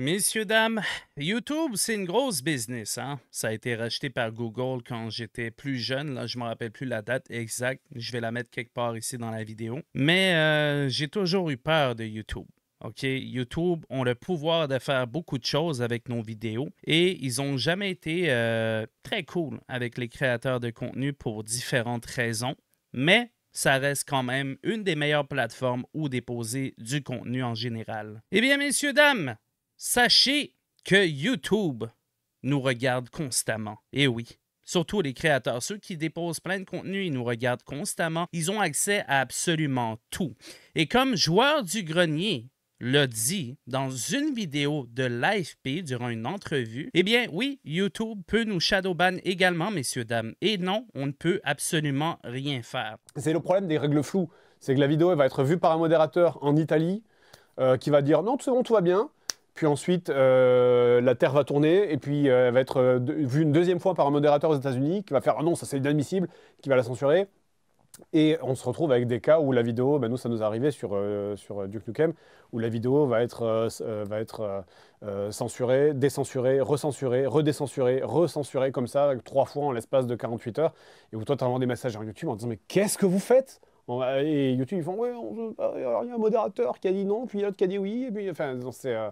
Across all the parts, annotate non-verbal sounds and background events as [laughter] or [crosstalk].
Messieurs, dames, YouTube, c'est une grosse business. Hein. Ça a été racheté par Google quand j'étais plus jeune. Là, je ne me rappelle plus la date exacte. Je vais la mettre quelque part ici dans la vidéo. Mais euh, j'ai toujours eu peur de YouTube. OK, YouTube ont le pouvoir de faire beaucoup de choses avec nos vidéos et ils n'ont jamais été euh, très cool avec les créateurs de contenu pour différentes raisons. Mais ça reste quand même une des meilleures plateformes où déposer du contenu en général. Eh bien, messieurs, dames, Sachez que YouTube nous regarde constamment. Et eh oui. Surtout les créateurs, ceux qui déposent plein de contenu, ils nous regardent constamment. Ils ont accès à absolument tout. Et comme joueur du grenier, l'a dit dans une vidéo de l'AFP durant une entrevue, eh bien oui, YouTube peut nous shadowban également, messieurs, dames. Et non, on ne peut absolument rien faire. C'est le problème des règles floues. C'est que la vidéo va être vue par un modérateur en Italie euh, qui va dire non, tout va bien. Puis ensuite, euh, la Terre va tourner et puis euh, elle va être euh, vue une deuxième fois par un modérateur aux États-Unis qui va faire Ah non, ça c'est inadmissible, qui va la censurer. Et on se retrouve avec des cas où la vidéo, ben, nous ça nous est arrivé sur, sur Duke Nukem, où la vidéo va être, va être censurée, décensurée, recensurée, redécensurée, recensurée comme ça, trois fois en l'espace de 48 heures, et où toi tu as des messages à YouTube en disant Mais qu'est-ce que vous faites bah, et YouTube, ils font Ouais, il y a un modérateur qui a dit non, puis l'autre qui a dit oui, et puis enfin, c'est. Euh,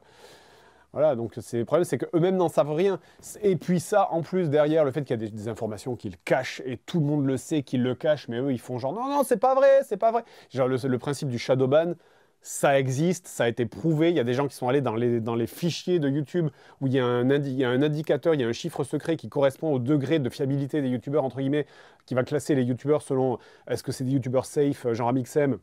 voilà, donc c'est, le problème, c'est qu'eux-mêmes n'en savent rien. Et puis ça, en plus, derrière, le fait qu'il y a des, informations qu'ils cachent, et tout le monde le sait qu'ils le cachent, mais eux, ils font genre, non, non, c'est pas vrai, c'est pas vrai. Genre, le, le principe du shadow ban, ça existe, ça a été prouvé. Il y a des gens qui sont allés dans les, dans les fichiers de YouTube où il y, a un un indicateur, il y a un chiffre secret qui correspond au degré de fiabilité des YouTubeurs, entre guillemets, qui va classer les YouTubeurs selon est-ce que c'est des YouTubeurs safe, euh, genre Amixem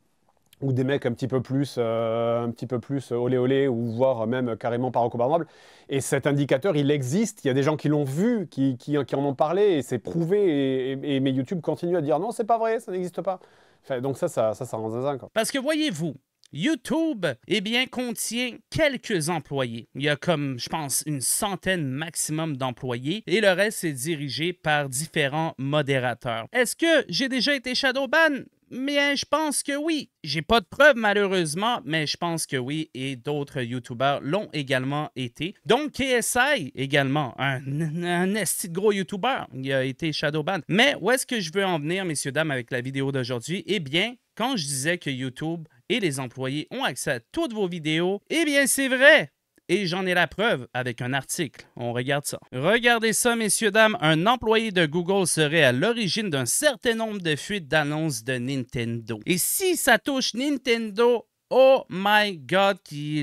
ou des mecs un petit peu plus, euh, un petit peu plus euh, olé olé, ou voire même carrément pas recommandables. Et cet indicateur, il existe, il y a des gens qui l'ont vu, qui, en ont parlé, et c'est prouvé, et, mais YouTube continue à dire non, c'est pas vrai, ça n'existe pas. donc ça, ça, ça, rend zinzin. Parce que voyez-vous, YouTube, eh bien, contient quelques employés. Il y a comme, je pense, une centaine maximum d'employés et le reste est dirigé par différents modérateurs. Est-ce que j'ai déjà été shadowban? Mais je pense que oui. J'ai pas de preuves malheureusement, mais je pense que oui et d'autres YouTubers l'ont également été. Donc KSI également, un, un esti de gros YouTuber, il a été shadowban. Mais où est-ce que je veux en venir, messieurs dames, avec la vidéo d'aujourd'hui Eh bien, quand je disais que YouTube et les employés ont accès à toutes vos vidéos, eh bien c'est vrai! Et j'en ai la preuve avec un article. On regarde ça. Regardez ça, messieurs, dames. Un employé de Google serait à l'origine d'un certain nombre de fuites d'annonces de Nintendo. Et si ça touche Nintendo, oh my god,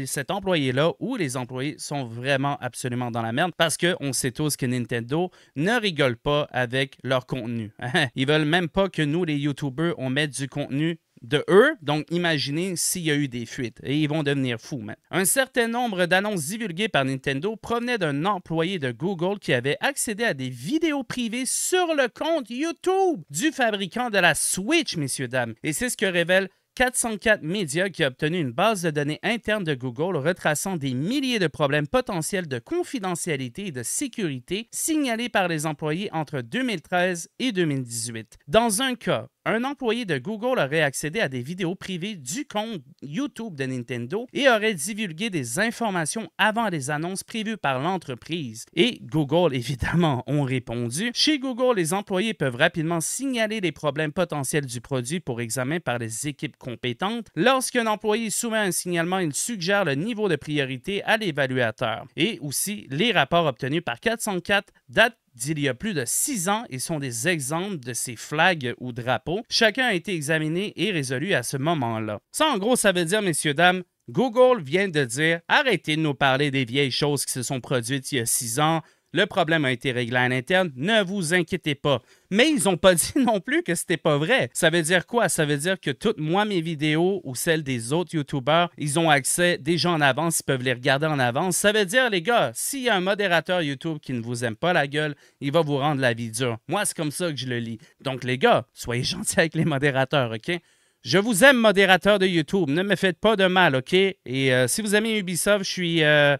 cet employé-là ou les employés sont vraiment absolument dans la merde parce qu'on sait tous que Nintendo ne rigole pas avec leur contenu. Hein. Ils veulent même pas que nous, les YouTubers, on mette du contenu de eux. Donc, imaginez s'il y a eu des fuites et ils vont devenir fous. Man. Un certain nombre d'annonces divulguées par Nintendo provenaient d'un employé de Google qui avait accédé à des vidéos privées sur le compte YouTube du fabricant de la Switch, messieurs, dames. Et c'est ce que révèle 404 médias qui a obtenu une base de données interne de Google retraçant des milliers de problèmes potentiels de confidentialité et de sécurité signalés par les employés entre 2013 et 2018. Dans un cas, un employé de Google aurait accédé à des vidéos privées du compte YouTube de Nintendo et aurait divulgué des informations avant les annonces prévues par l'entreprise. Et Google, [laughs] évidemment, ont répondu. Chez Google, les employés peuvent rapidement signaler les problèmes potentiels du produit pour examen par les équipes compétentes. Lorsqu'un employé soumet un signalement, il suggère le niveau de priorité à l'évaluateur. Et aussi, les rapports obtenus par 404 datent il y a plus de six ans et sont des exemples de ces flags ou drapeaux. Chacun a été examiné et résolu à ce moment-là. Ça, en gros, ça veut dire, messieurs, dames, Google vient de dire arrêtez de nous parler des vieilles choses qui se sont produites il y a six ans. Le problème a été réglé à l'interne, ne vous inquiétez pas. Mais ils n'ont pas [laughs] dit non plus que c'était pas vrai. Ça veut dire quoi? Ça veut dire que toutes moi mes vidéos ou celles des autres YouTubers, ils ont accès déjà en avance, ils peuvent les regarder en avance. Ça veut dire, les gars, s'il y a un modérateur YouTube qui ne vous aime pas la gueule, il va vous rendre la vie dure. Moi, c'est comme ça que je le lis. Donc, les gars, soyez [laughs] gentils avec les modérateurs, OK? Je vous aime, modérateur de YouTube. Ne me faites pas de mal, OK? Et euh, si vous aimez Ubisoft, je suis... Euh,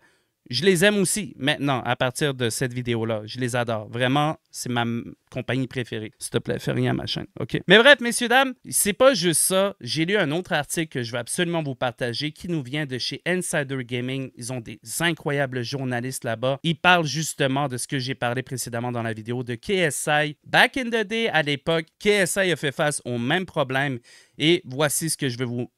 je les aime aussi maintenant à partir de cette vidéo-là. Je les adore. Vraiment, c'est ma compagnie préférée. S'il te plaît, fais rien à ma chaîne. OK? Mais bref, messieurs, dames, c'est pas juste ça. J'ai lu un autre article que je vais absolument vous partager qui nous vient de chez Insider Gaming. Ils ont des incroyables journalistes là-bas. Ils parlent justement de ce que j'ai parlé précédemment dans la vidéo de KSI. Back in the day, à l'époque, KSI a fait face au même problème. Et voici ce que je veux vous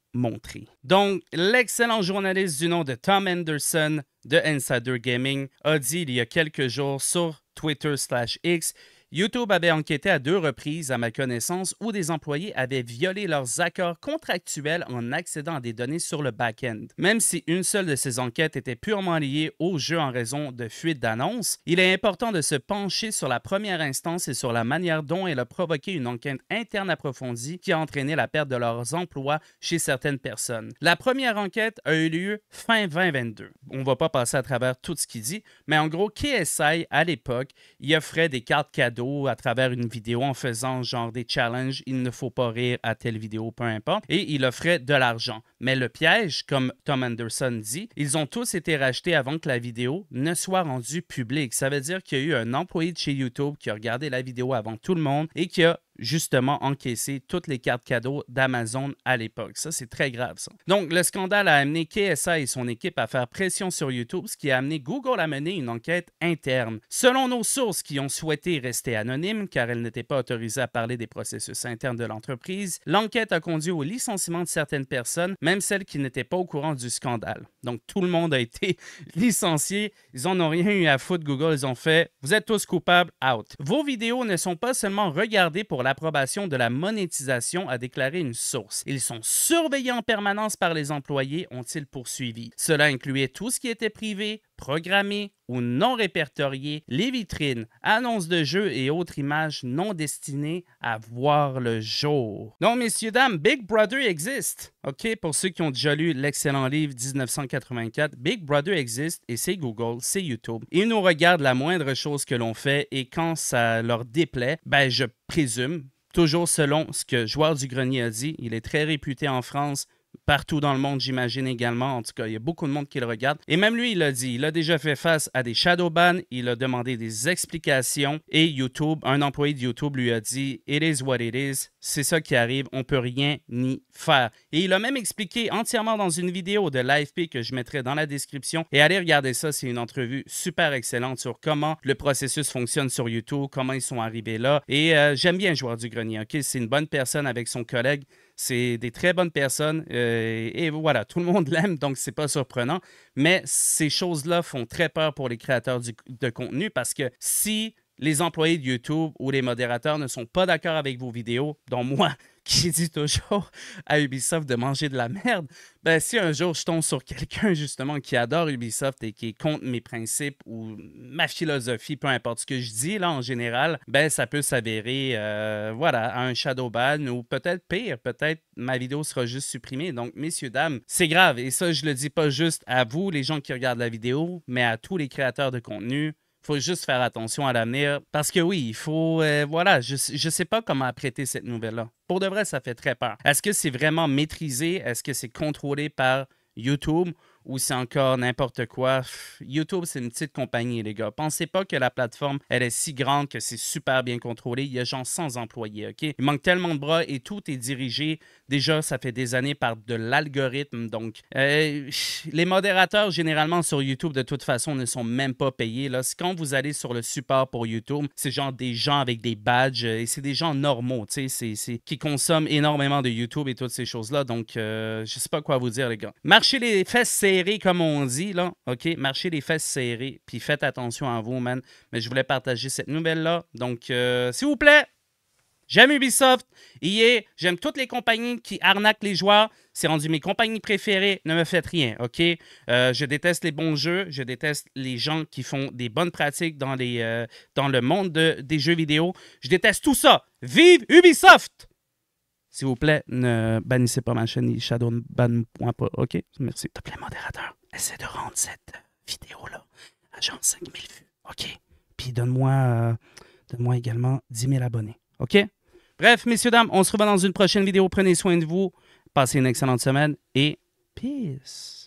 donc, l'excellent journaliste du nom de Tom Anderson de Insider Gaming a dit il y a quelques jours sur Twitter slash X YouTube avait enquêté à deux reprises, à ma connaissance, où des employés avaient violé leurs accords contractuels en accédant à des données sur le back-end. Même si une seule de ces enquêtes était purement liée au jeu en raison de fuites d'annonces, il est important de se pencher sur la première instance et sur la manière dont elle a provoqué une enquête interne approfondie qui a entraîné la perte de leurs emplois chez certaines personnes. La première enquête a eu lieu fin 2022. On ne va pas passer à travers tout ce qu'il dit, mais en gros, KSI, à l'époque, y offrait des cartes cadeaux à travers une vidéo, en faisant genre des challenges, il ne faut pas rire à telle vidéo, peu importe, et il offrait de l'argent. Mais le piège, comme Tom Anderson dit, ils ont tous été rachetés avant que la vidéo ne soit rendue publique. Ça veut dire qu'il y a eu un employé de chez YouTube qui a regardé la vidéo avant tout le monde et qui a justement encaisser toutes les cartes cadeaux d'Amazon à l'époque. Ça, c'est très grave, ça. Donc, le scandale a amené KSA et son équipe à faire pression sur YouTube, ce qui a amené Google à mener une enquête interne. Selon nos sources qui ont souhaité rester anonymes, car elles n'étaient pas autorisées à parler des processus internes de l'entreprise, l'enquête a conduit au licenciement de certaines personnes, même celles qui n'étaient pas au courant du scandale. Donc, tout le monde a été [laughs] licencié. Ils n'en ont rien eu à foutre, Google. Ils ont fait, vous êtes tous coupables, out. Vos vidéos ne sont pas seulement regardées pour l'approbation de la monétisation, a déclaré une source. Ils sont surveillés en permanence par les employés, ont-ils poursuivi. Cela incluait tout ce qui était privé, programmés ou non répertoriés, les vitrines, annonces de jeux et autres images non destinées à voir le jour. Donc, messieurs, dames, Big Brother existe. OK, pour ceux qui ont déjà lu l'excellent livre 1984, Big Brother existe et c'est Google, c'est YouTube. Ils nous regardent la moindre chose que l'on fait et quand ça leur déplaît, ben je présume, toujours selon ce que Joueur du Grenier a dit, il est très réputé en France partout dans le monde, j'imagine également. En tout cas, il y a beaucoup de monde qui le regarde. Et même lui, il a dit, il a déjà fait face à des shadow bans, il a demandé des explications et YouTube, un employé de YouTube lui a dit, It is what it is, c'est ça qui arrive, on peut rien ni faire. Et il a même expliqué entièrement dans une vidéo de l'AFP que je mettrai dans la description. Et allez regarder ça, c'est une entrevue super excellente sur comment le processus fonctionne sur YouTube, comment ils sont arrivés là. Et euh, j'aime bien Joueur du Grenier, ok? C'est une bonne personne avec son collègue. C'est des très bonnes personnes euh, et voilà, tout le monde [laughs] l'aime, donc c'est pas surprenant. Mais ces choses-là font très peur pour les créateurs de contenu parce que si les employés de YouTube ou les modérateurs ne sont pas d'accord avec vos vidéos, dont moi, qui [laughs] dit toujours à Ubisoft de manger de la merde, ben, si un jour je tombe sur quelqu'un justement qui adore Ubisoft et qui est contre mes principes ou ma philosophie, peu importe ce que je dis là en général, ben, ça peut s'avérer euh, voilà, un shadow ban ou peut-être pire, peut-être ma vidéo sera juste supprimée. Donc, messieurs, dames, c'est grave. Et ça, je le dis pas juste à vous, les gens qui regardent la vidéo, mais à tous les créateurs de contenu faut juste faire attention à l'avenir parce que oui, il faut. Euh, voilà, je ne sais pas comment apprêter cette nouvelle-là. Pour de vrai, ça fait très peur. Est-ce que c'est vraiment maîtrisé? Est-ce que c'est contrôlé par YouTube ou c'est encore n'importe quoi. YouTube, c'est une petite compagnie, les gars. Pensez pas que la plateforme, elle est si grande que c'est super bien contrôlé. Il y a gens sans employés, OK? Il manque tellement de bras et tout est dirigé. Déjà, ça fait des années par de l'algorithme. Donc, euh, les modérateurs, généralement, sur YouTube, de toute façon, ne sont même pas payés. Là. Quand vous allez sur le support pour YouTube, c'est genre des gens avec des badges euh, et c'est des gens normaux, tu sais, qui consomment énormément de YouTube et toutes ces choses-là. Donc, euh, je sais pas quoi vous dire, les gars. Marcher les fesses, c'est comme on dit, là, OK? Marchez les fesses serrées, puis faites attention à vous, man. Mais je voulais partager cette nouvelle-là. Donc, euh, s'il vous plaît, j'aime Ubisoft, est j'aime toutes les compagnies qui arnaquent les joueurs. C'est rendu mes compagnies préférées. Ne me faites rien, OK? Euh, je déteste les bons jeux. Je déteste les gens qui font des bonnes pratiques dans, les, euh, dans le monde des jeux vidéo. Je déteste tout ça. Vive Ubisoft! S'il vous plaît, ne bannissez pas ma chaîne shadow ne banne pas. OK? Merci. S'il te plaît, modérateur, essaie de rendre cette vidéo-là à genre 5000 vues. OK? Puis donne-moi euh, moi également 10 000 abonnés. OK? Bref, messieurs, dames, on se revoit dans une prochaine vidéo. Prenez soin de vous. Passez une excellente semaine et peace.